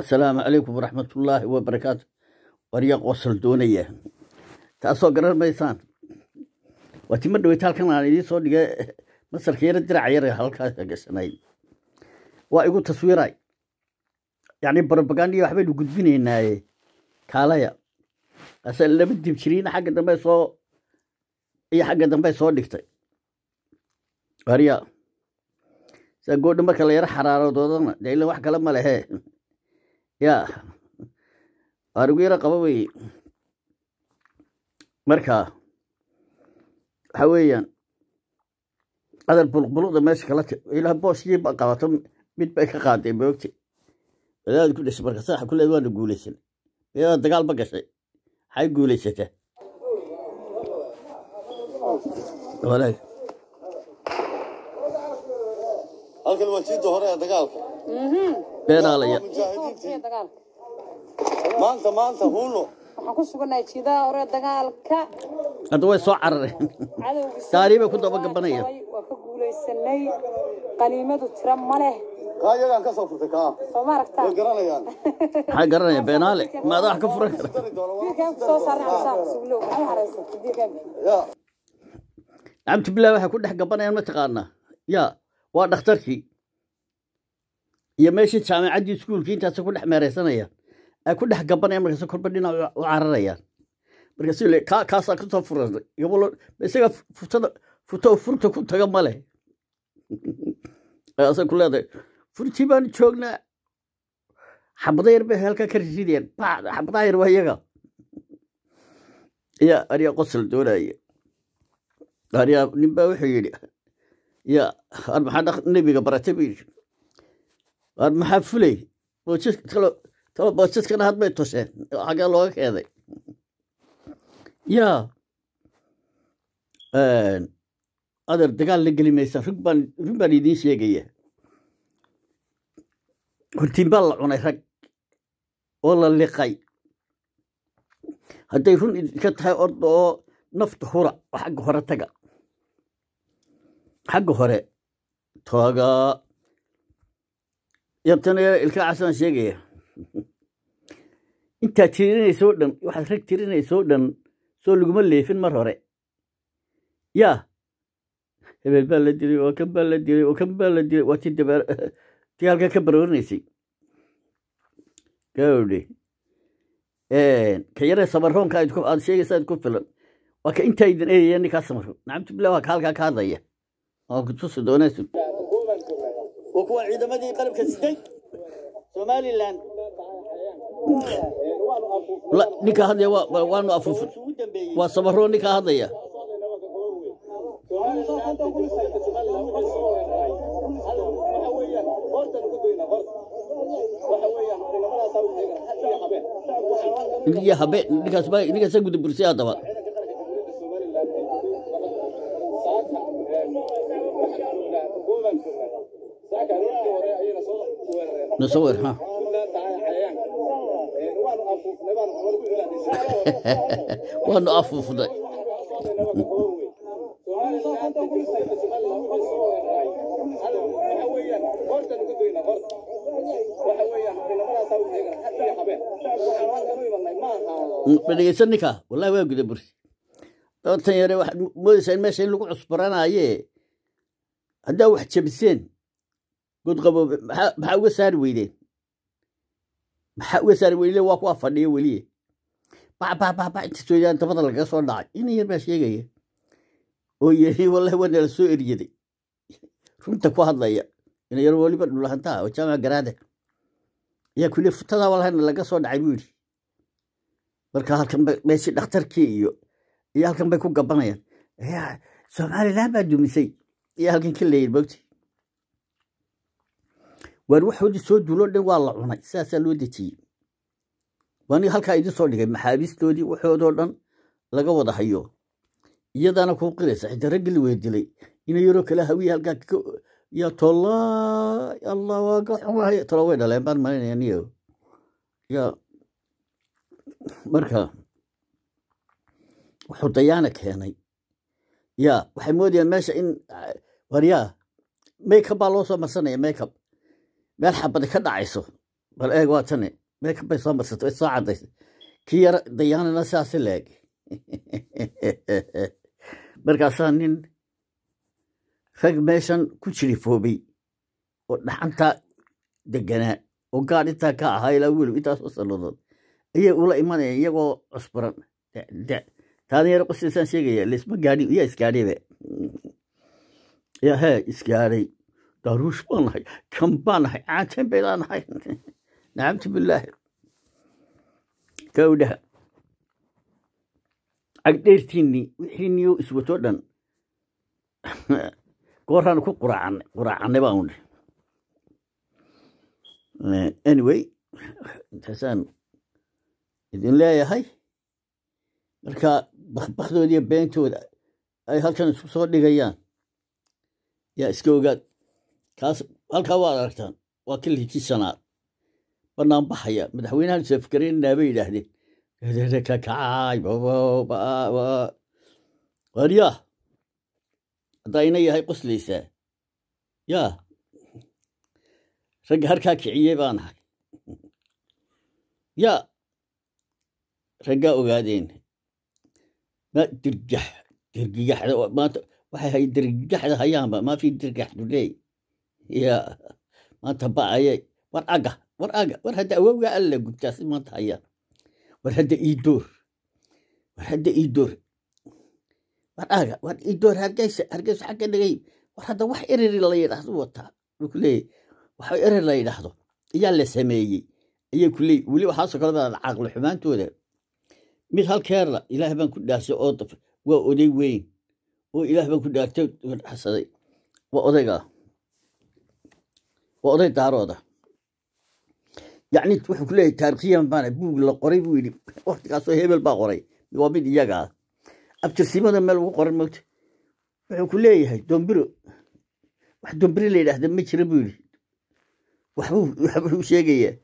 asalaamu calaykum waraxmatullaahi wabarakaatu warya qosol doonaya taasoo garan maysaan waa tima dhaweyta halkan aan idiin soo dhiga masarka yara diraca yar halkaas gashanay waa igu taswiiray yacni barbagandiya waxbaynu gudbinaynaaye kaalaya ase lama dib jiriina ah xagga dambe soo iyo xagga dambe soo dhigtay warya sida goodha marka la yaro xaraaradoodana dee ila wax kale ma lehe yaa aan yaro qaba weye marka waxa weeyaan hadal buluqbuluqda meesha kala ta ilaa booskii ba qabato mid bay ka qaadeen moogte wadaad ku dhashay marka saxa kule waana guulaysan iyada dagaal ba gashay maxay guulaysata halkan waa jiida hore ee dagaalka mhm beenaalaya maanta maanta huulo waxaan ku suganahay jiidaha hore dagaalka hadda way soo carareen taariibay ku dabagabanaya waa ka guulaysanay qaniimadu tiro ma leh kaayagaan ka soo maada wax ka furan kara diirkaan waxay ku dhex gabanayaan ma taqaanaa yaa waa dhakhtarkii iyo meeshii jaamacaddii iskuulkii intaas ku dhex meeraysanayaan ay ku dhex gabanayaan markaas korba dhinac u cararayaan markaas kaasaa kasoo furan gabalo isaga furtada furtoo furta ku taga male asa ku leedahay furtii baanu joognaa xabada yar bay ka rideen xabadaha yar iyaga ya aryaa qosol doonaya aryaa ninbaa wuxuu yidhi ya ar maxaa nebiga baratay buu yidhi waar maxaa fulay boojadkana hadbay tosheen oo xaggaa looga keeday yaa adeer dagaal la geli maysa rug baan idiin sheegaya runtiin baa la cunay rag oo la liqay hadday run idinka tahay orda oo nafta hura oo xagga hore taga xagga hore toogaa yo ilka casaan sheegaya intaad tirinaysoo dhan waxaad rag tirinaysoo dhan soo laguma leefin mar hore ya hebel baa la diray oo kan baa la dilay oo kan baa la dilay waa ti tii halkaa ka baroorinaysay gaodhe ka yare samaroonka aad sheegaysa ku filan waa ka intaa idin eedaya ninkaa samarro nacamtu bilah waa ka halkaa ka hadlaya oo kutusi doonaysu وكوان عيدمدي قلب كسدي سومالي لاند لا نيكا هذا وانو أفوف وصبرو نيكا هذا يا يا حبيب نيكا سبا نيكا سجود برسي هذا نصور ها waanu afuufnay dhegeysan ninka wallahi waa guda bursi dabatan yare waxaad moodeysaa in meesha in lagu cusbaranaaye haddaa wax jabiseen godqaboobe maxaa uga saari weydeen maxaa uga saari weyde waa kuwaa fadhiyo weliye baxbaxbaxbax inta sooyaan dabada lagaga soo dhacay ina yar baa sheegaya oo yiri wallahi waa nala soo eryaday runta ku hadlaya ina yar waliba dhulahantaa oo jaamaca garaade ayaa kule futadaa wallahina laga soo dhacay buu yidhi marka halkan meeshii dhakhtarkii iyo iyo halkan bay ku gabanayaan ya somalilan baa dumisay iyo halkan ka leeyir mogti waan waxoodii soo duuloo dhan waa la cunay sidaasaa loo dejiyey waani halkaa idin soo dhigay maxaabiistoodii waxoodoo dhan laga wada hayo iyadaana kuu qiraysa xita raggii la weydilay inay yaroo kala hawiya halkaa yaa tollaa allah waa gaxumahay tolo way dhaleen baan malinaya niyo yaa marka wuxuu dayaana keenay yaa waxay moodayaan meesha in ah, waryaa makeup baa loo soo marsanaya makeup meel xabadi ka dhacayso bal eeg waa tani meeka bay soo marsato way soo cadaysa kii yar dayaanana sidaasi laeg markaasaa nin rag meeshan ku jirifoobay oo dhaxantaa deganaa oo gaad intaa ka ahaa ilaa intaas u saloodood ayay ula imanayeen iyagoo cusburan taani yar qosiisaan sheegaya laisma gaadhi yaa isgaadhayba yaa hee isgaadhay daruus baan nahay kan baan nahay caateen baynaa nahay nacamtu bilaahi gawdhaha agdheertiinnii wixiiniyo iswato dhan gooraan ku quraacanay quraacannay baan unhi anyway intaasaan idin leeyahay marka bakbakhdoodiiyo beentooda ay halkan isku soo dhigayaan yaa iska ogaad kaas halkaa waad aragtaan waa kilkii kii shanaad bannaan baxaya madaxweynaha yuusef gareen naaba yidhaahdeen kakacaay waryaa haddaa ina yahay qoslaysaa yaa ragga harkaa kiciyey baan ahay yaa raggaa ogaadeen dirgax dirgigaxda maanta waxay hay dirgigaxda hayaanba maa fi dirgax duleey ya maanta ba'ayay war aga war aga war hadda awowgaa alla gubtaasi maanta hayaan war hadda iidoor war hadda iidoor war aga war iidoor hargeysa hargeysa xagga dhagay war hadda wax ereri la yidhaahdo wataa wuu ku leeyahy wax la yidhaahdo ayaa la sameeyey ayay ku leey weli waxaasoo kale baa caaqlo xumaantooda mid halkeerla ilaah baan ku dhaasay oo waa oday weyn oo ilaah baan ku dhaagtay xasaday waa odaygaa waa oday daarooda yacni wuxuu kuleeyahy taarikiyan baan buug la qoray buu yidhi waktigaasoo hebel baa qoray waa mid iyagaa ah meel ugu qoran mogta wuxuu ku leeyahay dombiro wax dombiro la yidhaahda ma jira buu yidhi waxbuu sheegayaa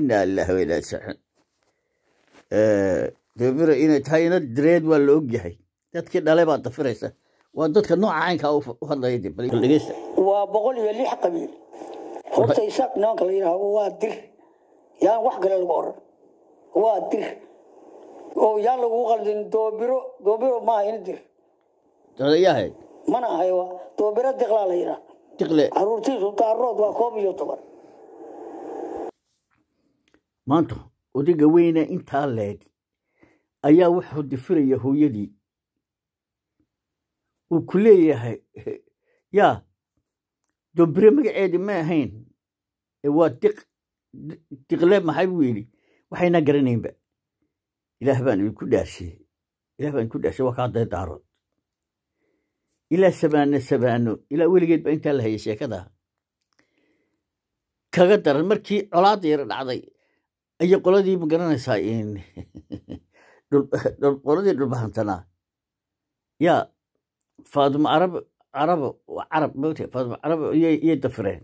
inaa lilahi wainaa saxun dombiro inay tahay ina direed waa la og yahay dadkii dhale baa dafiraysa waa dadka nooca caynka u hadlaya de waa boqol iyo lix qabiil horta isaaq nimanka la yidhaahdo waa dir yaan wax kale lagu oran waa dir oo yaan lagugu qaldin doobiro doobiro maaha in dir odayahay mana ahay waa doobiro diqlaa la yidhaah diqle caruurtiisu daarood waa koob iyo toban maanta odiga weyne intaa leeg ayaa wuxuu difiraya hooyadii uu ku leeyahay yaa dombire magaceedi ma ahayn e waa diqle maxay buu yidhi waxayna garanaynba ilaah baan ku dhaashiyey ilah baan idinku dhaashiyey waa kaa daydaarood ilaa sabaano sabaano ilaa weligeed baa intaa la hayay sheekadaa kaga daran markii colaadda yara dhacday ayay qoladii ma garanaysaa qoladii dhulbahantanaa yaa faadimo arab carabo carab mota carab yay dafireen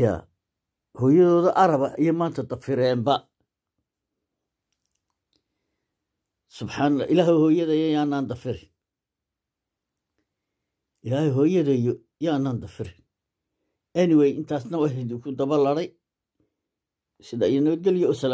ya hooyadooda araba ah iyo maanta dafireenba subxaanallah ilaahay hooyadayo yaanaan dafirin ilaahay hooyadayo yaanaan dafirin anyway intaasna waxaydinku daba laday sida iyo nabadgelyo